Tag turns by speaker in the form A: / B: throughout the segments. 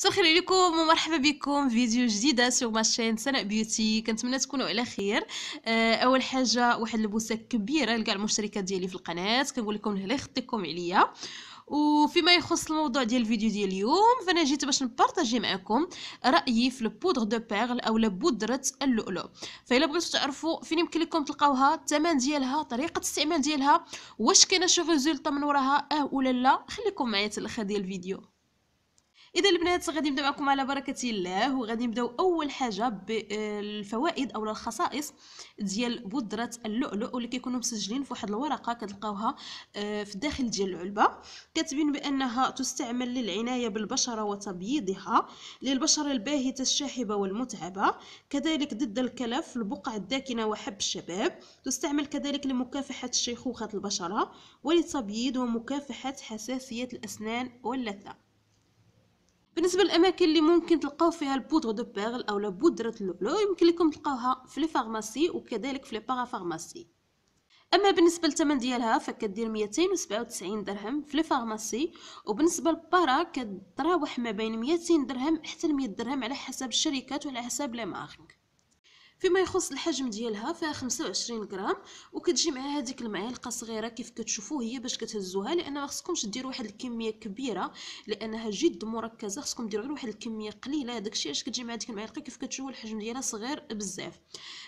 A: مساء الخير عليكم ومرحبا بكم في فيديو جديده سوغ ماشين سناء بيوتي كنتمنى تكونوا على خير آه، اول حاجه واحد البوسه كبيره لكاع المشتركات ديالي في القناه كنقول لكم الله يخطيكم عليا وفيما يخص الموضوع ديال الفيديو ديال اليوم فانا جيت باش نبارطاجي معكم رايي في البودغ دو بيرل اولا بودره اللؤلؤ فالا بغيتو تعرفوا فين يمكن لكم تلقاوها الثمن ديالها طريقه الاستعمال ديالها واش كاينه شي ريزولطا من وراها اه ولا لا خليكم معايا حتى الاخر ديال الفيديو اذا البنات غادي نبدا معكم على بركه الله وغادي نبداو اول حاجه بالفوائد آه، او الخصائص ديال بودره اللؤلؤ واللي كيكونوا مسجلين في واحد الورقه كتلقاوها آه، في الداخل ديال العلبه كاتبين بانها تستعمل للعنايه بالبشره وتبييضها للبشره الباهته الشاحبه والمتعبه كذلك ضد الكلف البقع الداكنه وحب الشباب تستعمل كذلك لمكافحه شيخوخه البشره ولتبييض ومكافحه حساسيه الاسنان واللثه بالنسبه للاماكن اللي ممكن تلقاو فيها البودر دو بيرل او لا بودره اللؤلؤ يمكن لكم تلقاوها في لي فارماسي وكذلك في لي فارماسي اما بالنسبه للثمن ديالها فكدير 297 درهم في لي فارماسي وبالنسبه للبارا كتراوح ما بين 200 درهم حتى 100 درهم على حسب الشركات وعلى حسب لي مارك فيما يخص الحجم ديالها فيها 25 غرام وكتجي معها هذيك المعلقه صغيره كيف كتشوفوا هي باش كتهزوها لان ما خصكمش ديروا واحد الكميه كبيره لانها جد مركزه خصكم ديروا غير واحد الكميه قليله داكشي علاش كتجي مع هذيك المعلقه كيف كتشوفوا الحجم ديالها صغير بزاف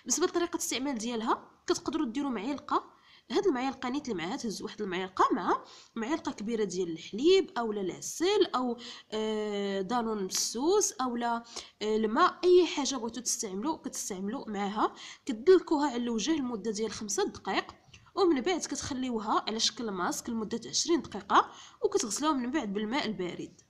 A: بالنسبه لطريقه الاستعمال ديالها كتقدروا ديروا معلقه هاد المعلقه نيت اللي معاها تهز واحد المعلقه مع معلقه كبيره ديال الحليب اولا العسل او آه دالون مسوس اولا آه، الماء اي حاجه بغيتو تستعملو كتستعملو معاها كدلكوها على الوجه لمده ديال خمسة دقائق ومن بعد كتخليوها على شكل ماسك لمده عشرين دقيقه وكتغسلوها من بعد بالماء البارد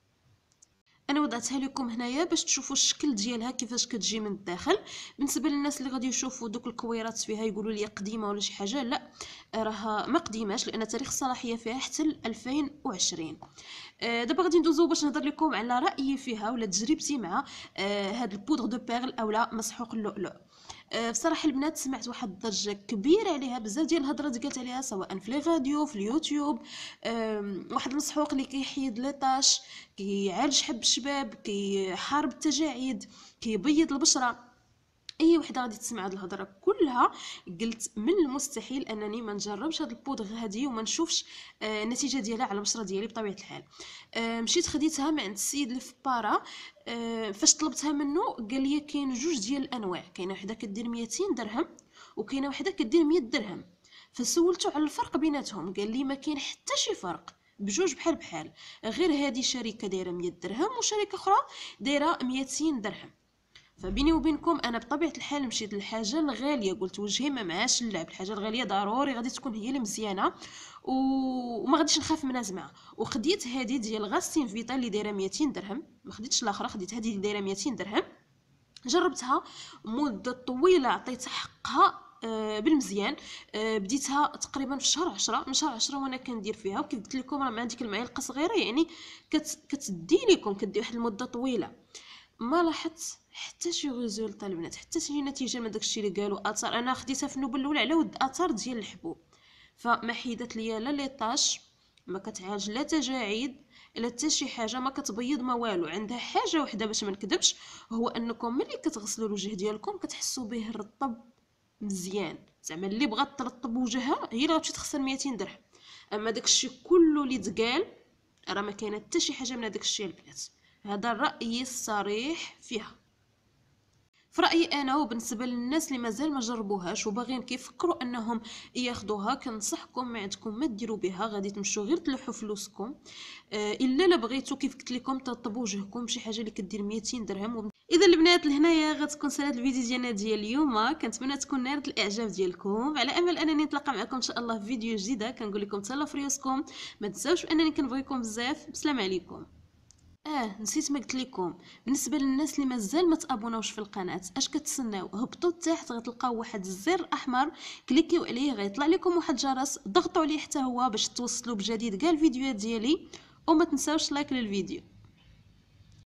A: انا وضعتها لكم هنايا باش تشوفوا الشكل ديالها كيفاش كتجي من الداخل بالنسبه للناس اللي غادي يشوفوا دوك الكويرات فيها يقولوا لي قديمه ولا شي حاجه لا راها ما قديماش لان تاريخ الصلاحيه فيها حتى 2020 آه، دابا غادي ندوزو باش نهضر لكم على رايي فيها ولا تجربتي مع آه، هاد البودغ دو بيرل اولا مسحوق اللؤلؤ آه، بصراحه البنات سمعت واحد الضجه كبيره عليها بزاف ديال الهضرات قالت عليها سواء في لي غاديو في اليوتيوب واحد المسحوق اللي كيحيد لي طاش كيعالج حب الشباب كيحارب التجاعيد كيبيض البشره اي وحده غادي تسمع هذه الهضره كلها قلت من المستحيل انني ما نجربش هذه البودغ هذه وما نشوفش آه النتيجه ديالها على البشره ديالي بطبيعه الحال آه مشيت خديتها من عند السيد اللي في بارا آه فاش طلبتها منه قال لي كاين جوج ديال الانواع كاينه وحده كدير 200 درهم وكاينه وحده كدير 100 درهم فسولته على الفرق بيناتهم قال لي ما كاين حتى شي فرق بجوج بحال بحال غير هذه شركه دايره 100 درهم وشركه اخرى دايره 200 درهم فبيني وبينكم انا بطبيعه الحال مشيت للحاجه الغاليه قلت وجهي ما معاش اللعب الحاجه الغاليه ضروري غادي تكون هي المزيانه و... وما غاديش نخاف منها زعما وخديت هذه ديال غاسين فيتا اللي دايره 200 درهم ما خديتش الاخرى خديت هذه اللي دايره 200 درهم جربتها مده طويله عطيتها حقها آه، بالمزيان آه، بديتها تقريبا في شهر عشرة من شهر عشرة وانا كندير فيها وكيف قلت لكم راه مع ديك المعلقه صغيره يعني كت كتدي لكم كدي واحد المده طويله ما لاحظت حتى شي ريزولطا البنات حتى شي نتيجه من داكشي اللي قالوا اثر انا خديتها في النوبل الاولى على ود اثر ديال الحبوب فما حيدت ليا لا ليطاش ما كتعالج لا تجاعيد لا حتى شي حاجه ما كتبيض ما والو عندها حاجه وحده باش ما نكذبش هو انكم ملي كتغسلوا الوجه ديالكم كتحسوا به الرطب مزيان زعما اللي بغات ترطب وجهها هي اللي غتمشي تخسر 200 درهم اما داكشي كله اللي تقال راه ما كاينه حتى شي حاجه من داكشي البنات هذا الرأي الصريح فيها في رايي انا وبالنسبه للناس اللي مازال ما جربوهاش وباغيين كيفكروا انهم ياخذوها كنصحكم ما عندكم ما ديروا بها غادي تمشوا غير تلوحوا فلوسكم آه، الا لا كيف قلت لكم تطبوا وجهكم شي حاجه اللي كدير 200 درهم وب... اذا البنات لهنايا غتكون سالات الفيديو ديالنا ديال اليوم كنتمنى تكون نالت الاعجاب ديالكم على امل انني نتلاقى معكم ان شاء الله في فيديو جديده كنقول لكم تهلاو في ما تنساوش انني كنبغيكم بزاف بسلام عليكم اه نسيت ما قلت لكم بالنسبه للناس اللي مازال ما تابوناوش في القناه اش كتسناو هبطوا لتحت غتلقاو واحد الزر احمر كليكيو عليه غيطلع لكم واحد الجرس ضغطوا عليه حتى هو باش توصلوا بجديد كاع الفيديوهات ديالي وما تنساوش لايك للفيديو